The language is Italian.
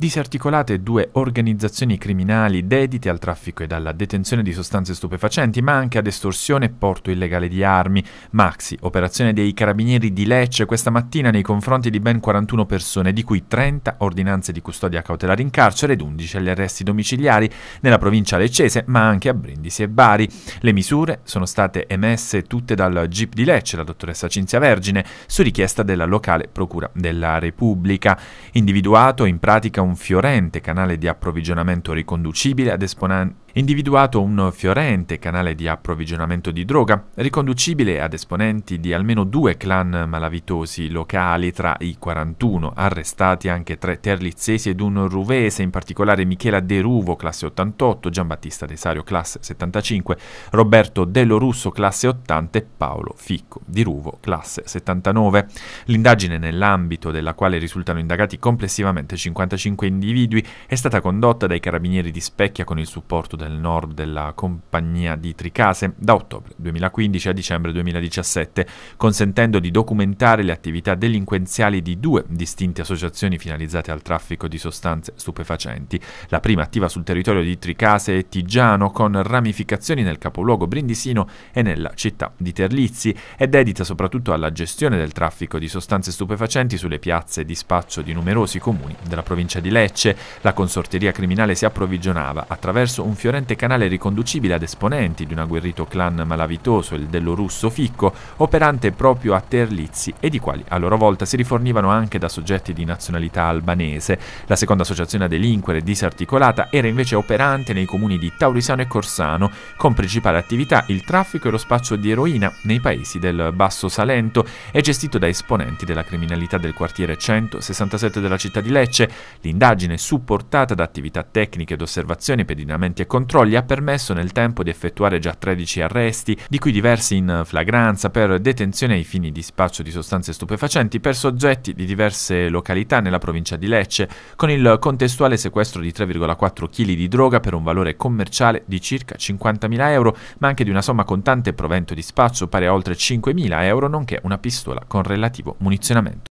Disarticolate due organizzazioni criminali dedite al traffico e alla detenzione di sostanze stupefacenti, ma anche ad estorsione e porto illegale di armi. Maxi, operazione dei carabinieri di Lecce questa mattina nei confronti di ben 41 persone, di cui 30 ordinanze di custodia cautelare in carcere ed 11 agli arresti domiciliari nella provincia leccese, ma anche a Brindisi e Bari. Le misure sono state emesse tutte dal GIP di Lecce, la dottoressa Cinzia Vergine, su richiesta della locale Procura della Repubblica. Individuato in pratica un un fiorente canale di approvvigionamento riconducibile ad esponenti individuato un fiorente canale di approvvigionamento di droga, riconducibile ad esponenti di almeno due clan malavitosi locali tra i 41, arrestati anche tre terlizzesi ed un ruvese, in particolare Michela De Ruvo, classe 88, Giambattista Desario, classe 75, Roberto Dello Russo, classe 80 e Paolo Ficco di Ruvo, classe 79. L'indagine nell'ambito della quale risultano indagati complessivamente 55 individui è stata condotta dai carabinieri di Specchia con il supporto del del nord della compagnia di Tricase da ottobre 2015 a dicembre 2017, consentendo di documentare le attività delinquenziali di due distinte associazioni finalizzate al traffico di sostanze stupefacenti. La prima attiva sul territorio di Tricase e Tigiano con ramificazioni nel capoluogo brindisino e nella città di Terlizzi è dedita soprattutto alla gestione del traffico di sostanze stupefacenti sulle piazze di spaccio di numerosi comuni della provincia di Lecce. La consorteria criminale si approvvigionava attraverso un fiore fiorente canale riconducibile ad esponenti di un agguerrito clan malavitoso, il dello russo Ficco, operante proprio a Terlizzi e di quali a loro volta si rifornivano anche da soggetti di nazionalità albanese. La seconda associazione a delinquere disarticolata era invece operante nei comuni di Taurisano e Corsano, con principale attività il traffico e lo spaccio di eroina nei paesi del Basso Salento e gestito da esponenti della criminalità del quartiere 167 della città di Lecce. L'indagine supportata da attività tecniche ed osservazioni, pedinamenti e controlli controlli ha permesso nel tempo di effettuare già 13 arresti, di cui diversi in flagranza per detenzione ai fini di spaccio di sostanze stupefacenti per soggetti di diverse località nella provincia di Lecce, con il contestuale sequestro di 3,4 kg di droga per un valore commerciale di circa 50.000 euro, ma anche di una somma contante provento di spaccio pari a oltre 5.000 euro, nonché una pistola con relativo munizionamento.